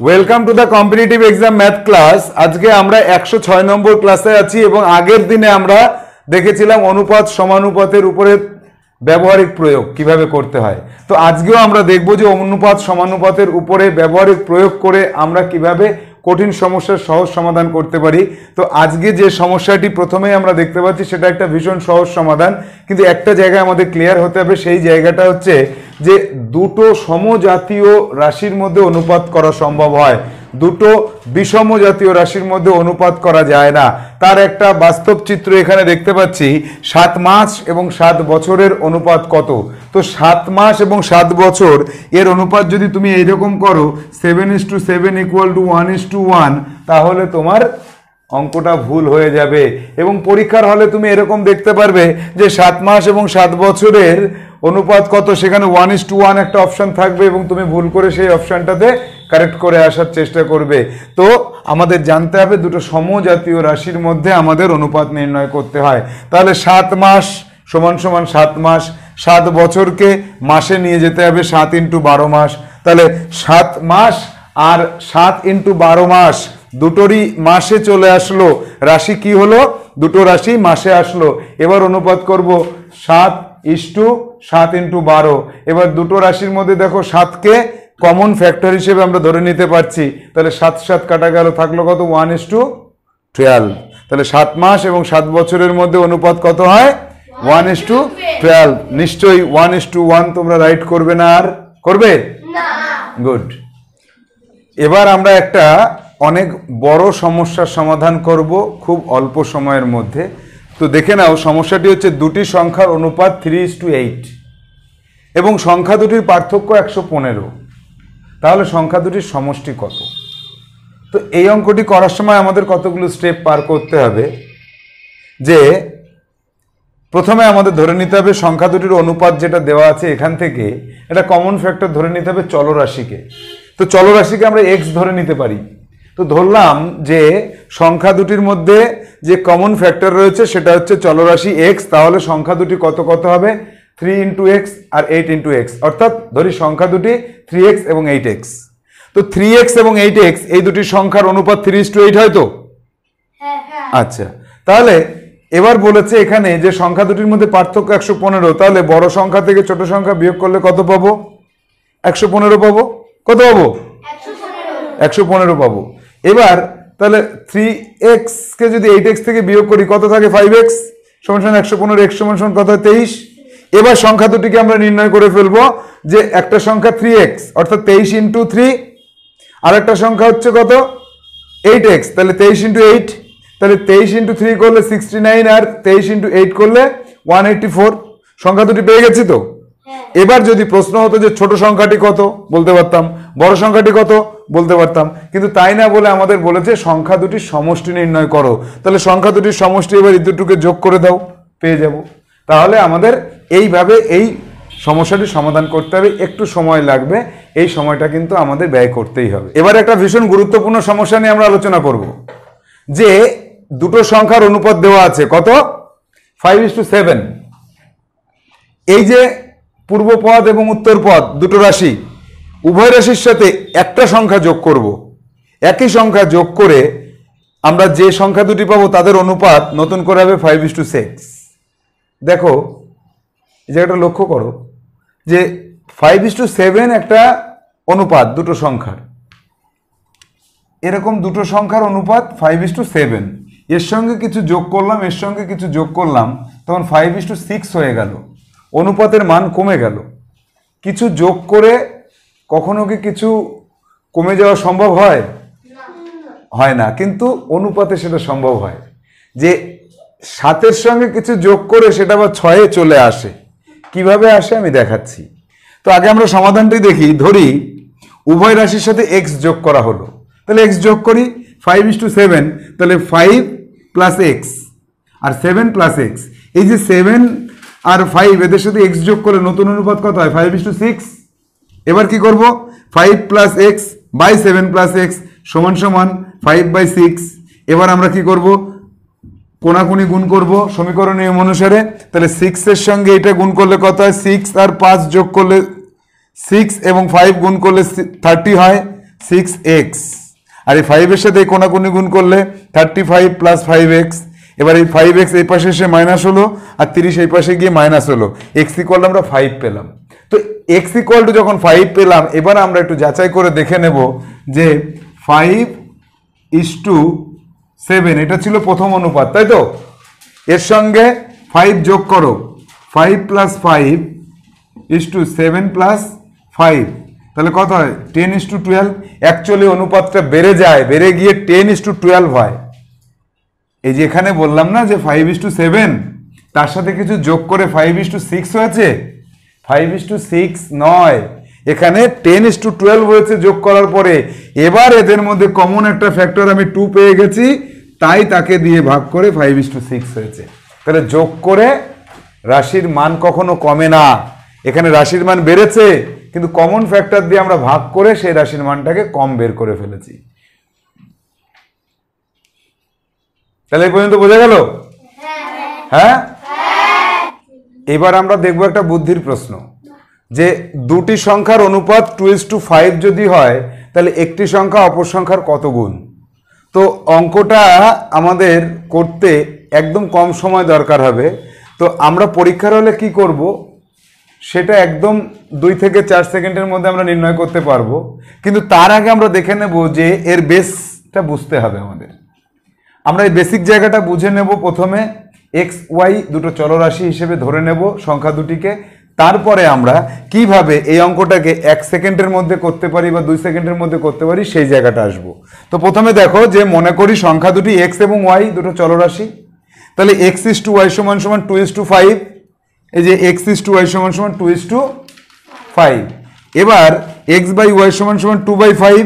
Welcome to the competitive exam math class আজকে আমরা একশো ছয় নম্বর ক্লাসে আছি এবং আগের দিনে আমরা দেখেছিলাম অনুপাত সমানুপাতের উপরে ব্যবহারিক প্রয়োগ কিভাবে করতে হয় তো আজকেও আমরা দেখব যে অনুপাত সমানুপাতের উপরে ব্যবহারিক প্রয়োগ করে আমরা কিভাবে কঠিন সমস্যার সহজ সমাধান করতে পারি তো আজকে যে সমস্যাটি প্রথমেই আমরা দেখতে পাচ্ছি সেটা একটা ভীষণ সহজ সমাধান কিন্তু একটা জায়গায় আমাদের ক্লিয়ার হতে হবে সেই জায়গাটা হচ্ছে যে দুটো সমজাতীয় রাশির মধ্যে অনুপাত করা সম্ভব হয় দুটো বিষম জাতীয় রাশির মধ্যে অনুপাত করা যায় না তার একটা বাস্তব চিত্র এখানে দেখতে পাচ্ছি সাত মাস এবং সাত বছরের অনুপাত কত তো সাত মাস এবং সাত বছর এর অনুপাত যদি তুমি এইরকম করো seven is to seven equal to one is to one তাহলে তোমার অঙ্কটা ভুল হয়ে যাবে এবং পরীক্ষার হলে তুমি এরকম দেখতে পারবে যে সাত মাস এবং সাত বছরের অনুপাত কত সেখানে ওয়ান ইস টু ওয়ান একটা অপশান থাকবে এবং তুমি ভুল করে সেই অপশানটাতে কারেক্ট করে আসার চেষ্টা করবে তো আমাদের জানতে হবে দুটো সমজাতীয় রাশির মধ্যে আমাদের অনুপাত নির্ণয় করতে হয় তাহলে সাত মাস সমান সমান সাত মাস সাত বছরকে মাসে নিয়ে যেতে হবে সাত ইন্টু বারো মাস তাহলে সাত মাস আর সাত ইন্টু বারো মাস দুটোরই মাসে চলে আসলো রাশি কি হলো দুটো রাশি মাসে আসলো এবার অনুপাত করব সাত ইস্টু সাত ইন্টু বারো এবার দুটো রাশির মধ্যে দেখো সাতকে কমন ফ্যাক্টর হিসেবে আমরা ধরে নিতে পারছি তাহলে সাত সাত কাটা গেল থাকলো কত ওয়ান ইস টু টুয়েলভ তাহলে সাত মাস এবং সাত বছরের মধ্যে অনুপাত কত হয় ওয়ান ইস টু টুয়েলভ নিশ্চয়ই ওয়ান ইস টু ওয়ান তোমরা রাইট করবে না আর করবে গুড এবার আমরা একটা অনেক বড় সমস্যার সমাধান করব খুব অল্প সময়ের মধ্যে তো দেখে নাও সমস্যাটি হচ্ছে দুটি সংখ্যার অনুপাত থ্রি ইস টু এইট এবং সংখ্যা দুটির পার্থক্য একশো পনেরো তাহলে সংখ্যা দুটির সমষ্টি কত তো এই অঙ্কটি করার সময় আমাদের কতগুলো স্টেপ পার করতে হবে যে প্রথমে আমাদের ধরে নিতে হবে সংখ্যা দুটির অনুপাত যেটা দেওয়া আছে এখান থেকে এটা কমন ফ্যাক্টর ধরে নিতে হবে চলরাশিকে তো চলরাশিকে আমরা এক্স ধরে নিতে পারি তো ধরলাম যে সংখ্যা দুটির মধ্যে যে কমন ফ্যাক্টর রয়েছে সেটা হচ্ছে চলরাশি এক্স তাহলে সংখ্যা দুটি কত কত হবে থ্রি ইন্টু এক্স আর এইট ইন্টু এক্স অর্থাৎ ধরি সংখ্যা দুটি থ্রি এক্স এবং এইট এক্স তো থ্রি এক্স এবং এইট এক্স এই দুটি সংখ্যার অনুপাত থ্রি টু এইট হয় তো হ্যাঁ, হ্যাঁ। আচ্ছা তাহলে এবার বলেছে এখানে যে সংখ্যা দুটির মধ্যে পার্থক্য একশো পনেরো তাহলে বড় সংখ্যা থেকে ছোট সংখ্যা বিয়োগ করলে কত পাবো একশো পনেরো পাবো কত পাবো একশো পনেরো পাবো এবার তাহলে থ্রি এক্সকে যদি এইট এক্স থেকে বিয়োগ করি কত থাকে ফাইভ এক্স সমান সমান একশো পনেরো এক্স সমান সমান কত হয় তেইশ এবার সংখ্যা দুটিকে আমরা নির্ণয় করে ফেলব যে একটা সংখ্যা থ্রি এক্স অর্থাৎ তেইশ ইন্টু থ্রি আর একটা সংখ্যা হচ্ছে কত এইট এক্স তাহলে তেইশ ইন্টু এইট তাহলে তেইশ ইন্টু থ্রি করলে সিক্সটি নাইন আর তেইশ ইন্টু এইট করলে ওয়ান এইটটি ফোর সংখ্যা দুটি পেয়ে গেছি তো হ্যাঁ। এবার যদি প্রশ্ন হতো যে ছোট সংখ্যাটি কত বলতে পারতাম বড় সংখ্যাটি কত বলতে পারতাম কিন্তু তাই না বলে আমাদের বলেছে সংখ্যা দুটির সমষ্টি নির্ণয় করো তাহলে সংখ্যা দুটির সমষ্টি এবার ইদুটুকে যোগ করে দাও পেয়ে যাব তাহলে আমাদের এইভাবে এই সমস্যাটি সমাধান করতে হবে একটু সময় লাগবে এই সময়টা কিন্তু আমাদের ব্যয় করতেই হবে এবার একটা ভীষণ গুরুত্বপূর্ণ সমস্যা নিয়ে আমরা আলোচনা করব যে দুটো সংখ্যার অনুপাত দেওয়া আছে কত ফাইভ ইস টু সেভেন এই যে পূর্বপদ এবং উত্তর পদ দুটো রাশি উভয় রাশির সাথে একটা সংখ্যা যোগ করব একই সংখ্যা যোগ করে আমরা যে সংখ্যা দুটি পাবো তাদের অনুপাত নতুন করে হবে ফাইভ ইস টু সিক্স দেখো জায়গাটা লক্ষ্য করো যে ফাইভ ইস টু সেভেন একটা অনুপাত দুটো সংখ্যার এরকম দুটো সংখ্যার অনুপাত ফাইভ ইস টু সেভেন এর সঙ্গে কিছু যোগ করলাম এর সঙ্গে কিছু যোগ করলাম তখন ফাইভ ইস টু সিক্স হয়ে গেল অনুপাতের মান কমে গেল কিছু যোগ করে কখনো কি কিছু কমে যাওয়া সম্ভব হয় হয় না কিন্তু অনুপাতে সেটা সম্ভব হয় যে সাতের সঙ্গে কিছু যোগ করে সেটা আবার ছয়ে চলে আসে কিভাবে আসে আমি দেখাচ্ছি তো আগে আমরা সমাধানটি দেখি ধরি উভয় রাশির সাথে এক্স যোগ করা হলো তাহলে এক্স যোগ করি ফাইভ ইস টু সেভেন তাহলে ফাইভ প্লাস এক্স আর সেভেন প্লাস এক্স এই যে সেভেন আর ফাইভ এদের সাথে এক্স যোগ করে নতুন অনুপাত কত হয় ফাইভ ইস টু সিক্স এবার কি করব five plus x by seven plus x সমান সমান ফাইভ বাই সিক্স এবার আমরা কি করব কোনাকুনি গুণ করব সমীকরণ নিয়ম অনুসারে তাহলে সিক্সের সঙ্গে এটা গুণ করলে কত হয় সিক্স আর পাঁচ যোগ করলে সিক্স এবং ফাইভ গুণ করলে থার্টি হয় সিক্স এক্স আর এই ফাইভের সাথে এই কোনাকুনি গুণ করলে thirty five plus five x এবার এই ফাইভ এক্স এই পাশে এসে মাইনাস হলো আর তিরিশ এই পাশে গিয়ে মাইনাস হলো এক্স ইকোয়াল আমরা ফাইভ পেলাম তো এক্স ইকোয়াল টু যখন ফাইভ পেলাম এবার আমরা একটু যাচাই করে দেখে নেব যে ফাইভ ইস টু সেভেন এটা ছিল প্রথম অনুপাত তাই তো এর সঙ্গে ফাইভ যোগ করো five plus five is to seven plus five তাহলে কত হয় ten is to twelve actually অনুপাতটা বেড়ে যায় বেড়ে গিয়ে টেন ইস টু টুয়েলভ হয় এই যে এখানে বললাম না যে ফাইভ ইস টু সেভেন তার সাথে কিছু যোগ করে ফাইভ ইস টু সিক্স হয়েছে ফাইভ ইস টু সিক্স নয় এখানে টেন ইস টু টুয়েলভ হয়েছে যোগ করার পরে এবার এদের মধ্যে কমন একটা ফ্যাক্টর আমি টু পেয়ে গেছি তাই তাকে দিয়ে ভাগ করে ফাইভ ইস টু সিক্স হয়েছে তাহলে যোগ করে রাশির মান কখনো কমে না এখানে রাশির মান বেড়েছে কিন্তু কমন ফ্যাক্টর দিয়ে আমরা ভাগ করে সেই রাশির মানটাকে কম বের করে ফেলেছি তাহলে এই পর্যন্ত বোঝা গেল হ্যাঁ এবার আমরা দেখব একটা বুদ্ধির প্রশ্ন যে দুটি সংখ্যার অনুপাত টু ইস টু ফাইভ যদি হয় তাহলে একটি সংখ্যা অপর সংখ্যার কত গুণ তো অঙ্কটা আমাদের করতে একদম কম সময় দরকার হবে তো আমরা পরীক্ষার হলে কি করব সেটা একদম দুই থেকে চার সেকেন্ডের মধ্যে আমরা নির্ণয় করতে পারবো কিন্তু তার আগে আমরা দেখে নেব যে এর বেসটা বুঝতে হবে আমাদের আমরা এই বেসিক জায়গাটা বুঝে নেব প্রথমে এক্স ওয়াই দুটো চলরাশি হিসেবে ধরে নেব সংখ্যা দুটিকে তারপরে আমরা কিভাবে এই অঙ্কটাকে এক সেকেন্ডের মধ্যে করতে পারি বা দুই সেকেন্ডের মধ্যে করতে পারি সেই জায়গাটা আসব তো প্রথমে দেখো যে মনে করি সংখ্যা দুটি এক্স এবং ওয়াই দুটো চলরাশি তাহলে এক্স ইস টু ওয়াই সমান সমান টু ইস টু ফাইভ এই যে এক্স ইস টু ওয়াই সমান সমান টু ইস টু ফাইভ এবার এক্স বাই ওয়াই সমান সমান টু বাই ফাইভ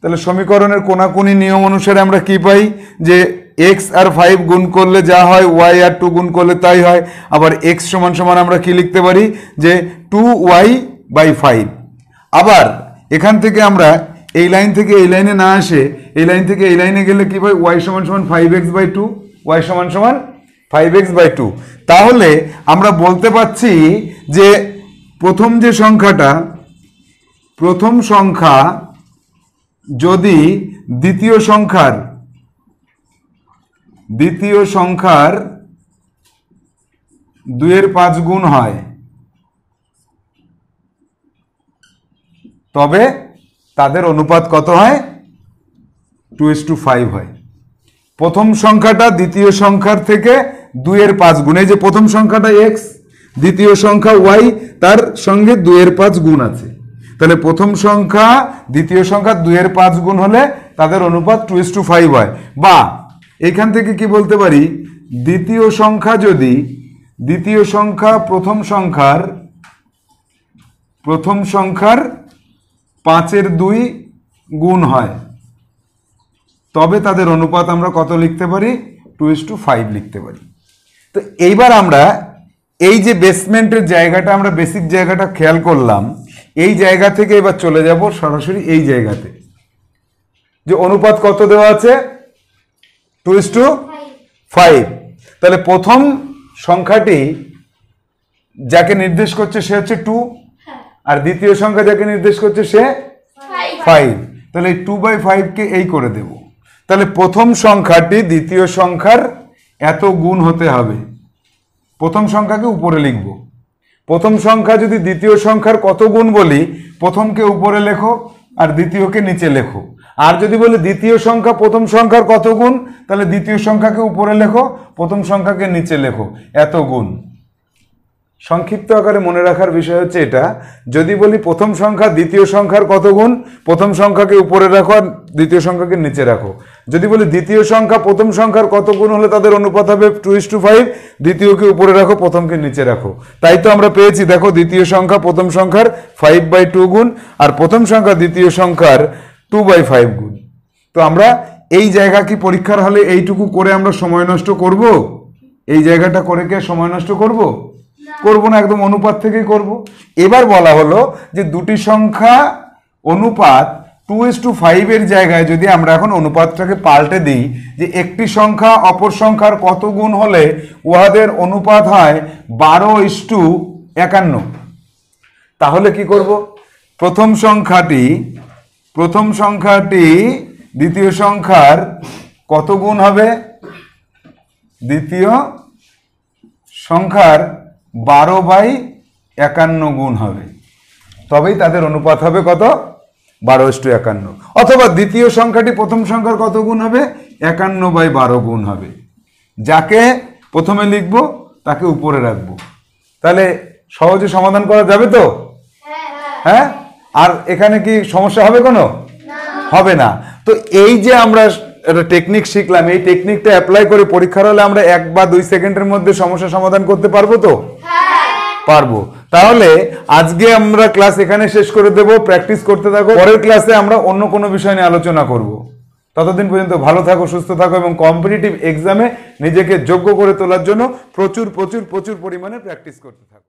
তাহলে সমীকরণের কোনাকুনি নিয়ম অনুসারে আমরা কি পাই যে এক্স আর ফাইভ গুণ করলে যা হয় ওয়াই আর টু গুণ করলে তাই হয় আবার এক্স সমান সমান আমরা কি লিখতে পারি যে টু ওয়াই বাই ফাইভ আবার এখান থেকে আমরা এই লাইন থেকে এই লাইনে না আসে এই লাইন থেকে এই লাইনে গেলে কী হয় ওয়াই সমান সমান five x by two y সমান সমান ফাইভ এক্স বাই টু তাহলে আমরা বলতে পারছি যে প্রথম যে সংখ্যাটা প্রথম সংখ্যা যদি দ্বিতীয় সংখ্যার দ্বিতীয় সংখ্যার দুয়ের পাঁচ গুণ হয় তবে তাদের অনুপাত কত হয় টু এস টু ফাইভ হয় প্রথম সংখ্যাটা দ্বিতীয় সংখ্যার থেকে দুইয়ের পাঁচ গুণ এই যে প্রথম সংখ্যাটা এক্স দ্বিতীয় সংখ্যা ওয়াই তার সঙ্গে দুইয়ের পাঁচ গুণ আছে তাহলে প্রথম সংখ্যা দ্বিতীয় সংখ্যা দুইয়ের পাঁচ গুণ হলে তাদের অনুপাত টু ইস টু ফাইভ হয় বা এখান থেকে কি বলতে পারি দ্বিতীয় সংখ্যা যদি দ্বিতীয় সংখ্যা প্রথম সংখ্যার প্রথম সংখ্যার পাঁচের দুই গুণ হয় তবে তাদের অনুপাত আমরা কত লিখতে পারি টু ইস টু ফাইভ লিখতে পারি তো এইবার আমরা এই যে বেসমেন্টের জায়গাটা আমরা বেসিক জায়গাটা খেয়াল করলাম এই জায়গা থেকে এবার চলে যাব সরাসরি এই জায়গাতে যে অনুপাত কত দেওয়া আছে টু ইস টু ফাইভ তাহলে প্রথম সংখ্যাটি যাকে নির্দেশ করছে সে হচ্ছে টু হ্যাঁ। আর দ্বিতীয় সংখ্যা যাকে নির্দেশ করছে সে ফাইভ তাহলে এই টু বাই ফাইভকে এই করে দেব তাহলে প্রথম সংখ্যাটি দ্বিতীয় সংখ্যার এত গুণ হতে হবে প্রথম সংখ্যাকে উপরে লিখব প্রথম সংখ্যা যদি দ্বিতীয় সংখ্যার কত গুণ বলি প্রথমকে উপরে লেখো আর দ্বিতীয়কে নিচে লেখো আর যদি বলে দ্বিতীয় সংখ্যা প্রথম সংখ্যার কত গুণ তাহলে দ্বিতীয় সংখ্যাকে উপরে লেখো প্রথম সংখ্যাকে নিচে লেখো এত গুণ সংক্ষিপ্ত আকারে মনে রাখার বিষয় হচ্ছে এটা যদি বলি প্রথম সংখ্যা দ্বিতীয় সংখ্যার কত গুণ প্রথম সংখ্যাকে উপরে রাখো আর দ্বিতীয় সংখ্যাকে নিচে রাখো যদি বলি দ্বিতীয় সংখ্যা প্রথম সংখ্যার কত গুণ হলে তাদের অনুপাত হবে টু ইস টু ফাইভ দ্বিতীয়কে উপরে রাখো প্রথমকে নিচে রাখো তাই তো আমরা পেয়েছি দেখো দ্বিতীয় সংখ্যা প্রথম সংখ্যার ফাইভ বাই টু গুণ আর প্রথম সংখ্যা দ্বিতীয় সংখ্যার টু বাই ফাইভ গুণ তো আমরা এই জায়গা কি পরীক্ষার হলে এইটুকু করে আমরা সময় নষ্ট করব এই জায়গাটা করে কে সময় নষ্ট করব করব না একদম অনুপাত থেকেই করব এবার বলা হলো যে দুটি সংখ্যা অনুপাত টু ইস টু ফাইভের জায়গায় যদি আমরা এখন অনুপাতটাকে পাল্টে দিই যে একটি সংখ্যা অপর সংখ্যার কত গুণ হলে উহাদের অনুপাত হয় বারো ইস টু একান্ন তাহলে কি করব প্রথম সংখ্যাটি প্রথম সংখ্যাটি দ্বিতীয় সংখ্যার কত গুণ হবে দ্বিতীয় সংখ্যার বারো বাই একান্ন গুণ হবে তবেই তাদের অনুপাত হবে কত বারো ইস্টু একান্ন অথবা দ্বিতীয় সংখ্যাটি প্রথম সংখ্যার কত গুণ হবে একান্ন বাই বারো গুণ হবে যাকে প্রথমে লিখব তাকে উপরে রাখব তাহলে সহজে সমাধান করা যাবে তো হ্যাঁ, হ্যাঁ।, হ্যাঁ? আর এখানে কি সমস্যা হবে কোনো হবে না তো এই যে আমরা একটা টেকনিক শিখলাম এই টেকনিকটা অ্যাপ্লাই করে পরীক্ষার হলে আমরা এক বা দুই সেকেন্ডের মধ্যে সমস্যা সমাধান করতে পারবো তো হ্যাঁ। পারবো তাহলে আজকে আমরা ক্লাস এখানে শেষ করে দেব প্র্যাকটিস করতে থাকো পরের ক্লাসে আমরা অন্য কোনো বিষয় নিয়ে আলোচনা করব ততদিন পর্যন্ত ভালো থাকো সুস্থ থাকো এবং কম্পিটিটিভ এক্সামে নিজেকে যোগ্য করে তোলার জন্য প্রচুর প্রচুর প্রচুর পরিমাণে প্র্যাকটিস করতে থাকো